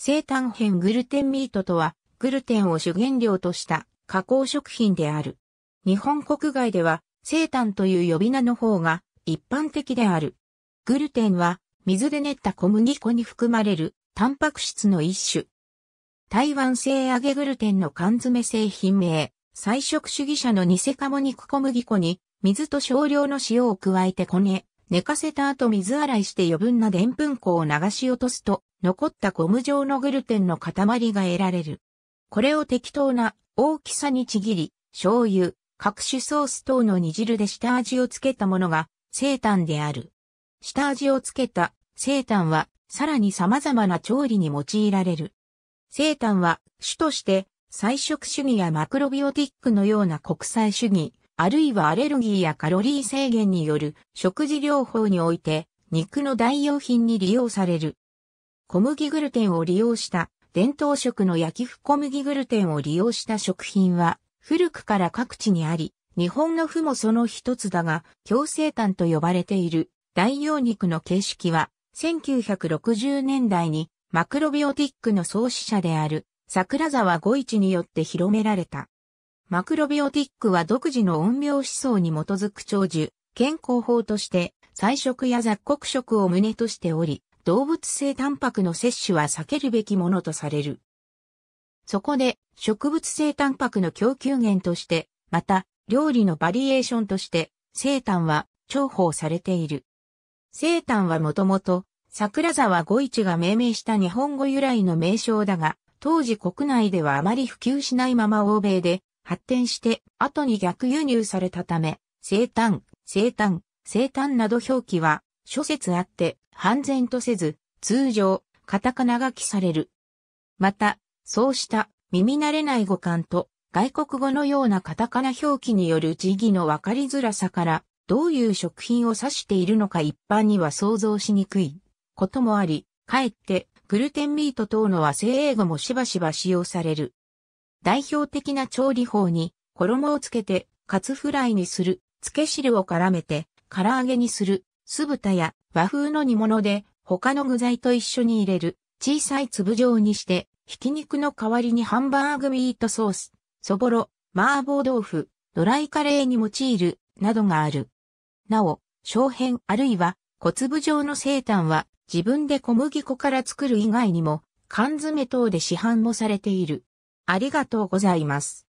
生誕編グルテンミートとは、グルテンを主原料とした加工食品である。日本国外では、生誕という呼び名の方が一般的である。グルテンは、水で練った小麦粉に含まれるタンパク質の一種。台湾製揚げグルテンの缶詰製品名、菜食主義者のニセカモ肉小麦粉に、水と少量の塩を加えてこね、寝かせた後水洗いして余分なでんぷん粉を流し落とすと、残ったゴム状のグルテンの塊が得られる。これを適当な大きさにちぎり、醤油、各種ソース等の煮汁で下味をつけたものが生炭である。下味をつけた生炭はさらに様々な調理に用いられる。生炭は主として菜食主義やマクロビオティックのような国際主義、あるいはアレルギーやカロリー制限による食事療法において肉の代用品に利用される。小麦グルテンを利用した伝統食の焼き麩小麦グルテンを利用した食品は古くから各地にあり、日本の負もその一つだが、強制炭と呼ばれている代用肉の形式は、1960年代にマクロビオティックの創始者である桜沢五一によって広められた。マクロビオティックは独自の音量思想に基づく長寿、健康法として、菜食や雑穀食を旨としており、動物性タンパクの摂取は避けるべきものとされる。そこで、植物性タンパクの供給源として、また、料理のバリエーションとして、生炭は重宝されている。生炭はもともと、桜沢五一が命名した日本語由来の名称だが、当時国内ではあまり普及しないまま欧米で発展して後に逆輸入されたため、生誕、生誕、生誕など表記は諸説あって半然とせず、通常、カタカナが記される。また、そうした耳慣れない語感と外国語のようなカタカナ表記による字義のわかりづらさから、どういう食品を指しているのか一般には想像しにくいこともあり、かえってグルテンミート等の和製英語もしばしば使用される。代表的な調理法に、衣をつけて、カツフライにする、漬け汁を絡めて、唐揚げにする、酢豚や和風の煮物で、他の具材と一緒に入れる、小さい粒状にして、ひき肉の代わりにハンバーグミートソース、そぼろ、麻婆豆腐、ドライカレーに用いる、などがある。なお、小片あるいは小粒状の生炭は自分で小麦粉から作る以外にも缶詰等で市販もされている。ありがとうございます。